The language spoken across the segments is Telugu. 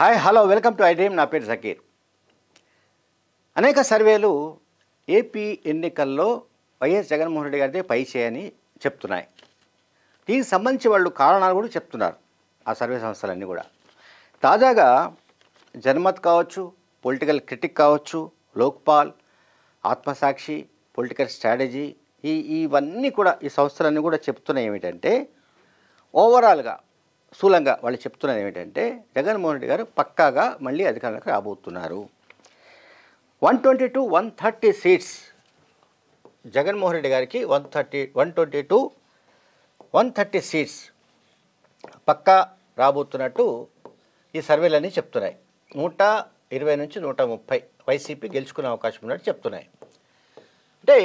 hi hello welcome to I dream నా పేరు జకీర్ అనేక సర్వేలు ఏపీ ఎన్నికల్లో వైఎస్ జగన్మోహన్ రెడ్డి గారిదే పై చేయని చెప్తున్నాయి దీనికి సంబంధించి వాళ్ళు కారణాలు కూడా చెప్తున్నారు ఆ సర్వే సంస్థలన్నీ కూడా తాజాగా జన్మత్ కావచ్చు పొలిటికల్ క్రిటిక్ కావచ్చు లోక్పాల్ ఆత్మసాక్షి పొలిటికల్ స్ట్రాటజీ ఈ ఇవన్నీ కూడా ఈ సంస్థలన్నీ కూడా చెప్తున్నాయి ఏమిటంటే ఓవరాల్గా స్థూలంగా వాళ్ళు చెప్తున్నది ఏమిటంటే జగన్మోహన్ రెడ్డి గారు పక్కాగా మళ్ళీ అధికారంలోకి రాబోతున్నారు one twenty to one thirty seats Jaganmohan Reddy గారికి one thirty one twenty to one thirty seats పక్కా రాబోతున్నట్టు ఈ సర్వేలన్నీ చెప్తున్నాయి నూట ఇరవై నుంచి నూట ముప్పై వైసీపీ గెలుచుకునే అవకాశం ఉన్నట్టు చెప్తున్నాయి అంటే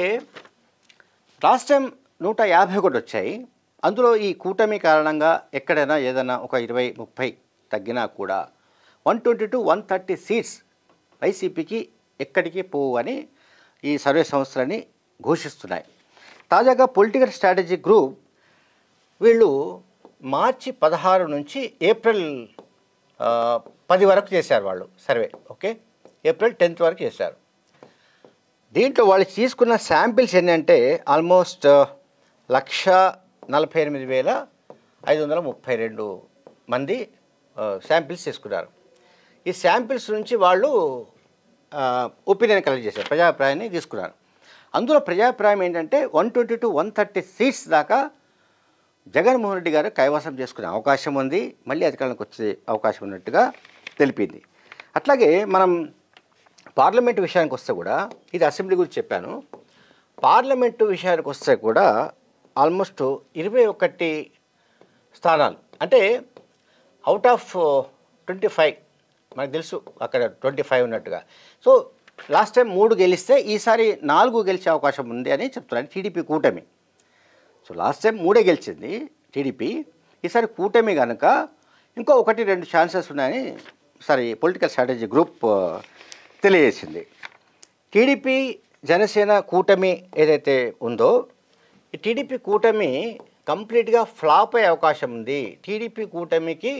లాస్ట్ టైం నూట యాభై ఒకటి వచ్చాయి అందులో ఈ కూటమి కారణంగా ఎక్కడైనా ఏదైనా ఒక ఇరవై ముప్పై తగ్గినా కూడా one twenty to one thirty seats వైసీపీకి ఎక్కడికి పోవు అని ఈ సర్వే సంస్థలని ఘోషిస్తున్నాయి తాజాగా పొలిటికల్ స్ట్రాటజీ గ్రూప్ వీళ్ళు మార్చి పదహారు నుంచి ఏప్రిల్ పది వరకు చేశారు వాళ్ళు సర్వే ఓకే ఏప్రిల్ టెన్త్ వరకు చేశారు దీంట్లో వాళ్ళు తీసుకున్న శాంపిల్స్ ఏంటంటే ఆల్మోస్ట్ లక్ష నలభై ఎనిమిది వేల ఐదు వందల ముప్పై రెండు మంది శాంపిల్స్ తీసుకున్నారు ఈ శాంపిల్స్ నుంచి వాళ్ళు ఒపీనియన్ కలెక్ట్ చేశారు ప్రజాభిప్రాయాన్ని తీసుకున్నారు అందులో ప్రజాభిప్రాయం ఏంటంటే one twenty to one thirty seats దాకా జగన్మోహన్ రెడ్డి గారు కైవాసం చేసుకునే అవకాశం ఉంది మళ్ళీ అధికారంలోకి వచ్చే అవకాశం ఉన్నట్టుగా తెలిపింది అట్లాగే మనం పార్లమెంటు విషయానికి వస్తే కూడా ఇది అసెంబ్లీ గురించి చెప్పాను పార్లమెంటు విషయానికి వస్తే కూడా ఆల్మోస్ట్ ఇరవై ఒకటి స్థానాలు అంటే అవుట్ ఆఫ్ ట్వంటీ ఫైవ్ మనకు తెలుసు అక్కడ ట్వంటీ ఫైవ్ ఉన్నట్టుగా సో లాస్ట్ టైం మూడు గెలిస్తే ఈసారి నాలుగు గెలిచే అవకాశం ఉంది అని చెప్తున్నాను టీడీపీ కూటమి సో లాస్ట్ టైం మూడే గెలిచింది టీడీపీ ఈసారి కూటమి కనుక ఇంకో ఒకటి రెండు ఛాన్సెస్ ఉన్నాయని సారీ పొలిటికల్ స్ట్రాటజీ గ్రూప్ తెలియజేసింది టీడీపీ జనసేన కూటమి ఏదైతే ఉందో టీడీపీ కూటమి కంప్లీట్గా ఫ్లాప్ అయ్యే అవకాశం ఉంది టీడీపీ కూటమికి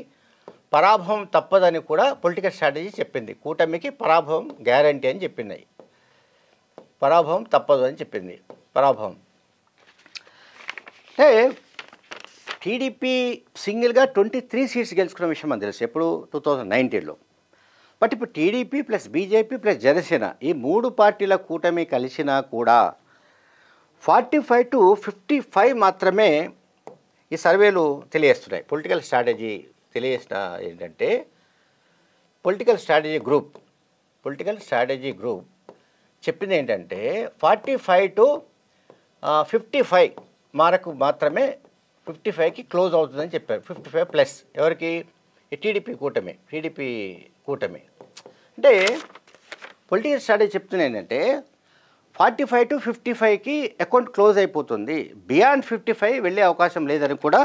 పరాభవం తప్పదని కూడా పొలిటికల్ స్ట్రాటజీ చెప్పింది కూటమికి పరాభవం గ్యారంటీ అని చెప్పింది పరాభవం తప్పదు అని చెప్పింది పరాభవం అంటే టీడీపీ సింగిల్గా ట్వంటీ త్రీ సీట్స్ గెలుచుకున్న విషయం మనకు తెలుసు ఎప్పుడు టూ థౌజండ్ నైన్టీన్లో బట్ ఇప్పుడు TDP plus BJP plus Janasena ఈ మూడు పార్టీల కూటమి కలిసినా కూడా forty five to fifty five మాత్రమే ఈ సర్వేలు తెలియజేస్తున్నాయి పొలిటికల్ స్ట్రాటజీ తెలియజేసిన ఏంటంటే political strategy group political strategy group చెప్పింది ఏంటంటే forty five to fifty five mark మాత్రమే ఫిఫ్టీ ఫైవ్కి క్లోజ్ అవుతుందని చెప్పారు ఫిఫ్టీ ఫైవ్ ప్లస్ ఎవరికి టీడీపీ కూటమి టీడీపీ కూటమి అంటే పొలిటికల్ స్ట్రాటజీ చెప్తున్నా ఏంటంటే ఫార్టీ ఫైవ్ టు ఫిఫ్టీ ఫైవ్కి అకౌంట్ క్లోజ్ అయిపోతుంది బియాండ్ ఫిఫ్టీ ఫైవ్ వెళ్ళే అవకాశం లేదని కూడా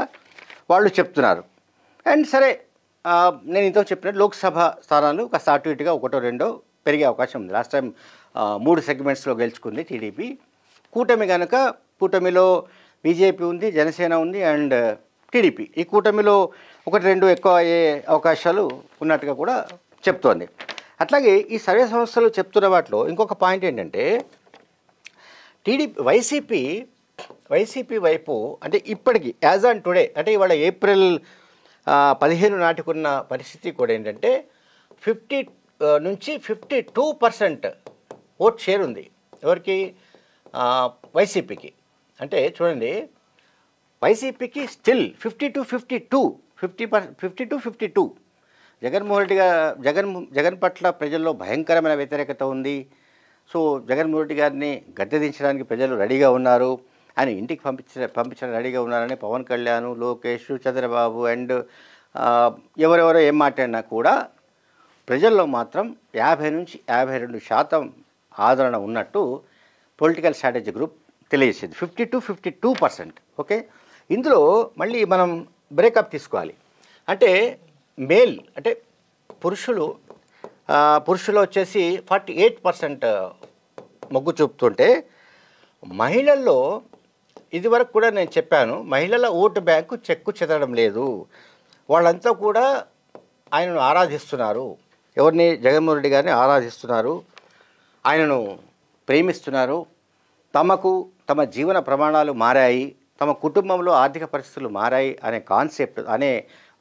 వాళ్ళు చెప్తున్నారు అండ్ సరే నేను ఇంతో చెప్పినట్టు లోక్సభ స్థానాలు కాస్త అటు ఇటుగా ఒకటో రెండో పెరిగే అవకాశం ఉంది లాస్ట్ టైం మూడు సెగ్మెంట్స్లో గెలుచుకుంది టీడీపీ కూటమి కనుక కూటమిలో బీజేపీ ఉంది జనసేన ఉంది అండ్ టీడీపీ ఈ కూటమిలో ఒకటి రెండు ఎక్కువ అయ్యే అవకాశాలు ఉన్నట్టుగా కూడా చెప్తోంది అట్లాగే ఈ సర్వే సంస్థలు చెప్తున్న వాటిలో ఇంకొక పాయింట్ ఏంటంటే టీడీపీ వైసీపీ వైసీపీ వైపు అంటే ఇప్పటికి యాజ్ ఆన్ టుడే అంటే ఇవాళ ఏప్రిల్ పదిహేను నాటికున్న పరిస్థితి కూడా ఏంటంటే ఫిఫ్టీ నుంచి fifty two percent vote share ఉంది ఎవరికి వైసీపీకి అంటే చూడండి వైసీపీకి still fifty to fifty two fifty per fifty to fifty two Jaganmohan రెడ్డిగా జగన్ జగన్ పట్ల ప్రజల్లో భయంకరమైన వ్యతిరేకత ఉంది సో జగన్మోహన్ రెడ్డి గారిని గద్దెదించడానికి ప్రజలు రెడీగా ఉన్నారు ఆయన ఇంటికి పంపించిన పంపించడం రెడీగా ఉన్నారని పవన్ కళ్యాణ్ లోకేష్ చంద్రబాబు అండ్ ఎవరెవరో ఏం మాట్లాడినా కూడా ప్రజల్లో మాత్రం యాభై నుంచి యాభై రెండు శాతం ఆదరణ ఉన్నట్టు పొలిటికల్ స్ట్రాటజీ గ్రూప్ తెలియజేసింది fifty to fifty two percent okay ఇందులో మళ్ళీ మనం బ్రేకప్ తీసుకోవాలి అంటే మేల్ అంటే పురుషులు పురుషులు వచ్చేసి ఫార్టీ ఎయిట్ పర్సెంట్ మొగ్గు చూపుతుంటే మహిళల్లో ఇదివరకు కూడా నేను చెప్పాను మహిళల ఓటు బ్యాంకు చెక్కు చెదరడం లేదు వాళ్ళంతా కూడా ఆయనను ఆరాధిస్తున్నారు ఎవరిని జగన్మోహన్ రెడ్డి గారిని ఆరాధిస్తున్నారు ఆయనను ప్రేమిస్తున్నారు తమకు తమ జీవన ప్రమాణాలు మారాయి తమ కుటుంబంలో ఆర్థిక పరిస్థితులు మారాయి అనే కాన్సెప్ట్ అనే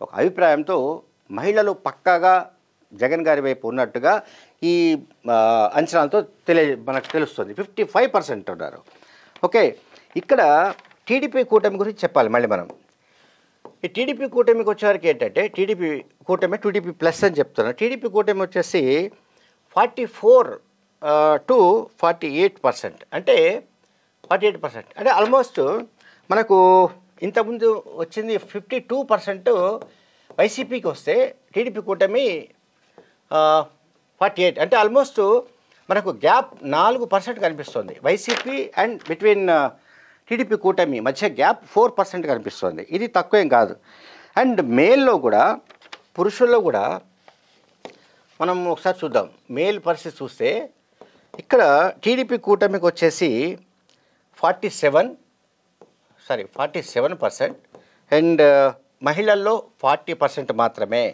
ఒక అభిప్రాయంతో మహిళలు పక్కాగా జగన్ గారి వైపు ఉన్నట్టుగా ఈ అంచనాలతో తెలియ మనకు తెలుస్తుంది ఫిఫ్టీ ఫైవ్ పర్సెంట్ ఉన్నారు ఓకే ఇక్కడ టీడీపీ కూటమి గురించి చెప్పాలి మళ్ళీ మనం ఈ టీడీపీ కూటమికి వచ్చేవారికి ఏంటంటే టీడీపీ కూటమి టీడీపీ ప్లస్ అని చెప్తున్నారు టీడీపీ కూటమి వచ్చేసి forty four to forty eight percent అంటే ఫార్టీ ఎయిట్ పర్సెంట్ అంటే ఆల్మోస్ట్ మనకు ఇంతకుముందు వచ్చింది ఫిఫ్టీ టూ పర్సెంట్ వైసీపీకి వస్తే టీడీపీ కూటమి ఫార్టీ ఎయిట్ అంటే ఆల్మోస్ట్ మనకు గ్యాప్ నాలుగు పర్సెంట్ కనిపిస్తుంది వైసీపీ అండ్ బిట్వీన్ టీడీపీ కూటమి మధ్య గ్యాప్ ఫోర్ పర్సెంట్ కనిపిస్తుంది ఇది తక్కువేం కాదు అండ్ మేల్లో కూడా పురుషుల్లో కూడా మనం ఒకసారి చూద్దాం మేల్ పరిస్థితి చూస్తే ఇక్కడ టీడీపీ కూటమికి వచ్చేసి forty seven sorry forty seven percent and మహిళల్లో ఫార్టీ పర్సెంట్ మాత్రమే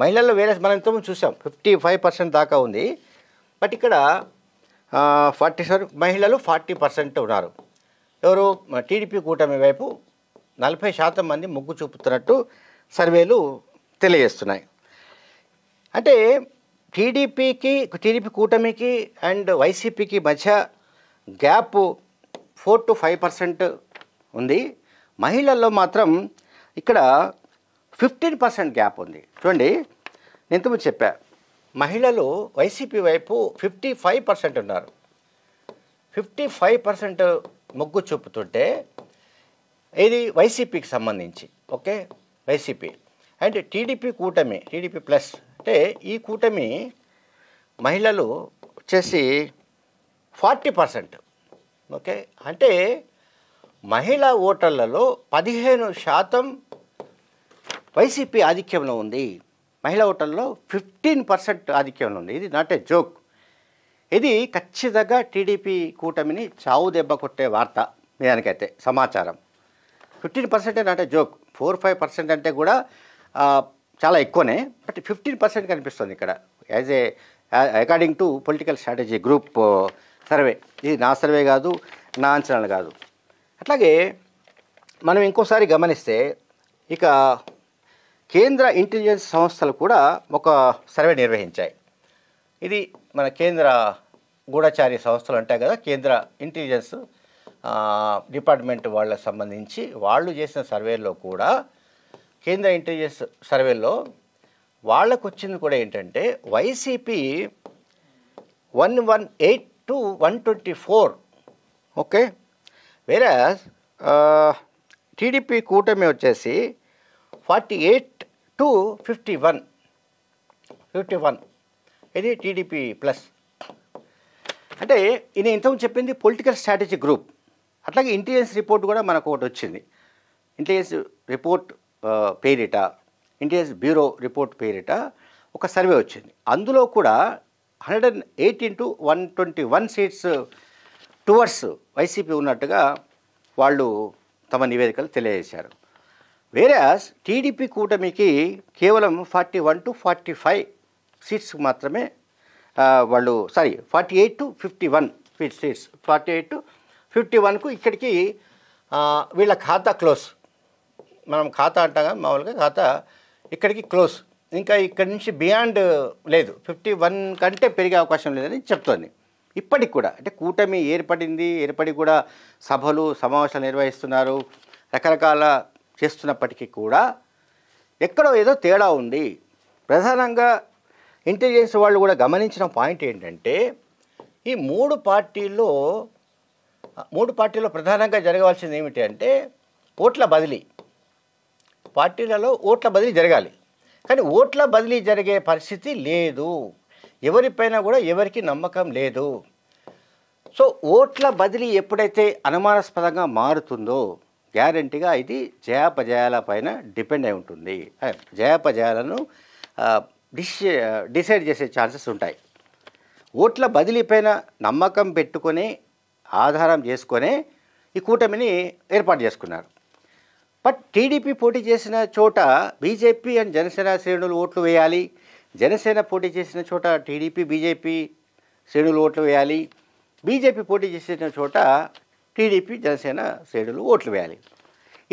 మహిళల్లో వేరే మనం ఇంతకుముందు చూసాం ఫిఫ్టీ ఫైవ్ పర్సెంట్ దాకా ఉంది బట్ ఇక్కడ ఫార్టీ సార్ మహిళలు ఫార్టీ పర్సెంట్ ఉన్నారు ఎవరు టీడీపీ కూటమి వైపు నలభై శాతం మంది మొగ్గు చూపుతున్నట్టు సర్వేలు తెలియజేస్తున్నాయి అంటే టీడీపీకి టీడీపీ కూటమికి అండ్ వైసీపీకి మధ్య gap four to five percent ఉంది మహిళల్లో మాత్రం ఇక్కడ ఫిఫ్టీన్ పర్సెంట్ గ్యాప్ ఉంది చూడండి నేను చెప్పా మహిళలు వైసీపీ వైపు ఫిఫ్టీ ఫైవ్ పర్సెంట్ ఉన్నారు ఫిఫ్టీ ఫైవ్ పర్సెంట్ మొగ్గు చూపుతుంటే ఇది వైసీపీకి సంబంధించి ఓకే వైసీపీ అండ్ టీడీపీ కూటమి టీడీపీ ప్లస్ అంటే ఈ కూటమి మహిళలు వచ్చేసి ఫార్టీ పర్సెంట్ ఓకే అంటే మహిళా ఓటర్లలో పదిహేను శాతం వైసీపీ ఆధిక్యంలో ఉంది మహిళా ఓటర్లో ఫిఫ్టీన్ పర్సెంట్ ఆధిక్యంలో ఉంది ఇది నాట్ ఏ జోక్ ఇది ఖచ్చితంగా టీడీపీ కూటమిని చావు దెబ్బ కొట్టే వార్త దానికైతే సమాచారం ఫిఫ్టీన్ పర్సెంటే not a joke four five percent అంటే కూడా చాలా ఎక్కువనే బట్ ఫిఫ్టీన్ పర్సెంట్ కనిపిస్తుంది ఇక్కడ as a according to political strategy group survey ఇది నా సర్వే కాదు నా అంచనాలు కాదు అట్లాగే మనం ఇంకోసారి గమనిస్తే ఇక కేంద్ర ఇంటెలిజెన్స్ సంస్థలు కూడా ఒక సర్వే నిర్వహించాయి ఇది మన కేంద్ర గూఢచారి సంస్థలు అంటాయి కదా కేంద్ర ఇంటెలిజెన్స్ డిపార్ట్మెంట్ వాళ్ళకి సంబంధించి వాళ్ళు చేసిన సర్వేలో కూడా కేంద్ర ఇంటెలిజెన్స్ సర్వేలో వాళ్ళకు వచ్చింది కూడా ఏంటంటే YCP one one eight to one twenty four okay వేరే టీడీపీ కూటమి వచ్చేసి forty eight to fifty one fifty one ఇది టీడీపీ ప్లస్ అంటే ఇది ఇంతకుముందు చెప్పింది పొలిటికల్ స్ట్రాటజీ గ్రూప్ అట్లాగే ఇంటెలిజెన్స్ రిపోర్ట్ కూడా మనకు ఒకటి వచ్చింది ఇంటెలిజెన్స్ రిపోర్ట్ పేరిట ఇంటెలిజెన్స్ బ్యూరో రిపోర్ట్ పేరిట ఒక సర్వే వచ్చింది అందులో కూడా hundred and eighteen to one twenty one seats towards YCP ఉన్నట్టుగా వాళ్ళు తమ నివేదికలు తెలియజేశారు వేరాస్ టీడీపీ కూటమికి కేవలం forty one to forty five seats మాత్రమే వాళ్ళు sorry forty eight to fifty one seats forty eight to fifty వన్కు ఇక్కడికి వీళ్ళ ఖాతా క్లోజ్ మనం ఖాతా అంటాం మామూలుగా ఖాతా ఇక్కడికి క్లోజ్ ఇంకా ఇక్కడి నుంచి బియాండ్ లేదు ఫిఫ్టీ వన్ కంటే పెరిగే అవకాశం లేదని చెప్తోంది ఇప్పటికి కూడా అంటే కూటమి ఏర్పడింది ఏర్పడి కూడా సభలు సమావేశాలు నిర్వహిస్తున్నారు రకరకాల చేస్తున్నప్పటికీ కూడా ఎక్కడో ఏదో తేడా ఉంది ప్రధానంగా ఇంటెలిజెన్స్ వాళ్ళు కూడా గమనించిన పాయింట్ ఏంటంటే ఈ మూడు పార్టీల్లో మూడు పార్టీల్లో ప్రధానంగా జరగవలసింది ఏమిటి అంటే ఓట్ల బదిలీ పార్టీలలో ఓట్ల బదిలీ జరగాలి కానీ ఓట్ల బదిలీ జరిగే పరిస్థితి లేదు ఎవరిపైన కూడా ఎవరికి నమ్మకం లేదు సో ఓట్ల బదిలీ ఎప్పుడైతే అనుమానాస్పదంగా మారుతుందో గ్యారంటీగా ఇది జయాపజయాల పైన డిపెండ్ అయి ఉంటుంది జయాపజయాలను డిస్ డిసైడ్ చేసే ఛాన్సెస్ ఉంటాయి ఓట్ల బదిలీపైన నమ్మకం పెట్టుకొని ఆధారం చేసుకొని ఈ కూటమిని ఏర్పాటు చేసుకున్నారు బట్ టీడీపీ పోటీ చేసిన చోట బీజేపీ అండ్ జనసేన శ్రేణులు ఓట్లు వేయాలి జనసేన పోటీ చేసిన చోట టీడీపీ బీజేపీ శ్రేణులు ఓట్లు వేయాలి బీజేపీ పోటీ చేసిన చోట టీడీపీ జనసేన శ్రేణులు ఓట్లు వేయాలి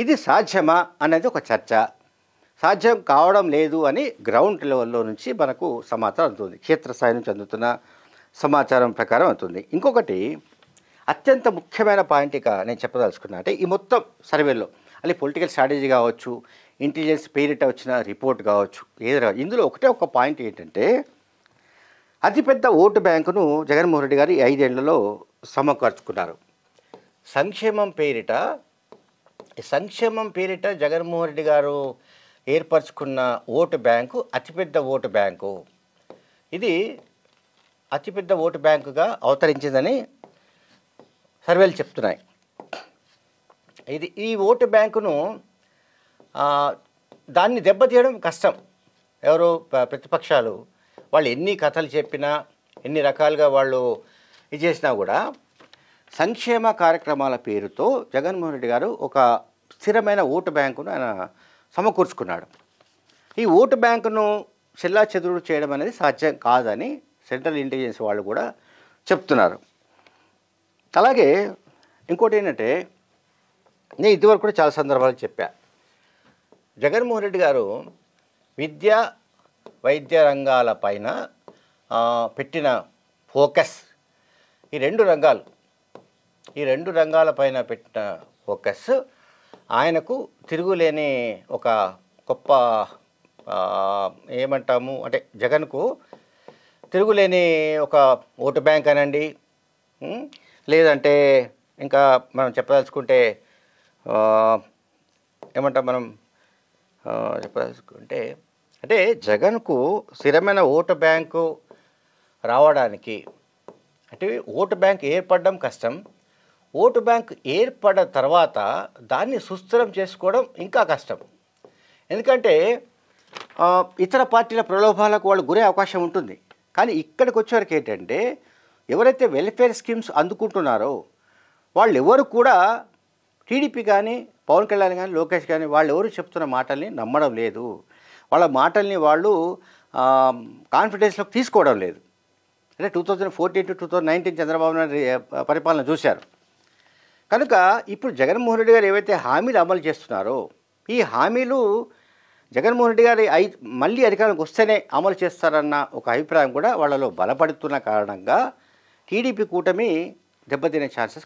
ఇది సాధ్యమా అనేది ఒక చర్చ సాధ్యం కావడం లేదు అని గ్రౌండ్ లెవెల్లో నుంచి మనకు సమాచారం అందుతుంది క్షేత్రస్థాయి నుంచి అందుతున్న సమాచారం ప్రకారం అవుతుంది ఇంకొకటి అత్యంత ముఖ్యమైన పాయింట్ ఇక నేను చెప్పదలుచుకున్నా అంటే ఈ మొత్తం సర్వేలో అలాగే పొలిటికల్ స్ట్రాటజీ కావచ్చు ఇంటెలిజెన్స్ పేరిట వచ్చిన రిపోర్ట్ కావచ్చు ఏదైనా ఇందులో ఒకటే ఒక పాయింట్ ఏంటంటే అతిపెద్ద ఓటు బ్యాంకును జగన్మోహన్ రెడ్డి గారు ఐదేళ్లలో సమకూర్చుకున్నారు సంక్షేమం పేరిట సంక్షేమం పేరిట జగన్మోహన్ రెడ్డి గారు ఏర్పరచుకున్న ఓటు బ్యాంకు అతిపెద్ద ఓటు బ్యాంకు ఇది అతిపెద్ద ఓటు బ్యాంకుగా అవతరించిందని సర్వేలు చెప్తున్నాయి ఇది ఈ ఓటు బ్యాంకును దాన్ని దెబ్బతీయడం కష్టం ఎవరు ప్రతిపక్షాలు వాళ్ళు ఎన్ని కథలు చెప్పినా ఎన్ని రకాలుగా వాళ్ళు ఇది చేసినా కూడా సంక్షేమ కార్యక్రమాల పేరుతో జగన్మోహన్ రెడ్డి గారు ఒక స్థిరమైన ఓటు బ్యాంకును ఆయన సమకూర్చుకున్నాడు ఈ ఓటు బ్యాంకును చెల్లా చెదురు చేయడం అనేది సాధ్యం కాదని సెంట్రల్ ఇంటెలిజెన్స్ వాళ్ళు కూడా చెప్తున్నారు అలాగే ఇంకోటి ఏంటంటే నేను ఇదివరకు కూడా చాలా సందర్భాలు చెప్పా జగన్మోహన్ రెడ్డి గారు విద్య వైద్య పైన పెట్టిన ఫోకస్ ఈ రెండు రంగాలు ఈ రెండు రంగాలపైన పెట్టిన ఫోకస్ ఆయనకు తిరుగులేని ఒక గొప్ప ఏమంటాము అంటే జగన్కు తిరుగులేని ఒక ఓటు బ్యాంక్ అనండి లేదంటే ఇంకా మనం చెప్పదలుచుకుంటే ఏమంటాం మనం చెప్పదలుచుకుంటే అంటే జగన్కు స్థిరమైన ఓటు బ్యాంకు రావడానికి అంటే ఓటు బ్యాంక్ ఏర్పడడం కష్టం ఓటు బ్యాంక్ ఏర్పడిన తర్వాత దాన్ని సుస్థిరం చేసుకోవడం ఇంకా కష్టం ఎందుకంటే ఇతర పార్టీల ప్రలోభాలకు వాళ్ళు గురే అవకాశం ఉంటుంది కానీ ఇక్కడికి వచ్చేవరకు ఏంటంటే ఎవరైతే వెల్ఫేర్ స్కీమ్స్ అందుకుంటున్నారో వాళ్ళు ఎవరు కూడా టీడీపీ కానీ పవన్ కళ్యాణ్ కానీ లోకేష్ కానీ వాళ్ళు ఎవరు చెప్తున్న మాటల్ని నమ్మడం లేదు వాళ్ళ మాటల్ని వాళ్ళు కాన్ఫిడెన్స్లోకి తీసుకోవడం లేదు అంటే two thousand fourteen to two thousand nineteen Chandrababu Naidu పరిపాలన చూశారు కనుక ఇప్పుడు జగన్మోహన్ రెడ్డి గారు ఏవైతే హామీలు అమలు చేస్తున్నారో ఈ హామీలు జగన్మోహన్ రెడ్డి గారి ఐ మళ్ళీ అధికారానికి వస్తేనే అమలు చేస్తారన్న ఒక అభిప్రాయం కూడా వాళ్ళలో బలపడుతున్న కారణంగా టీడీపీ కూటమి దెబ్బతినే ఛాన్సెస్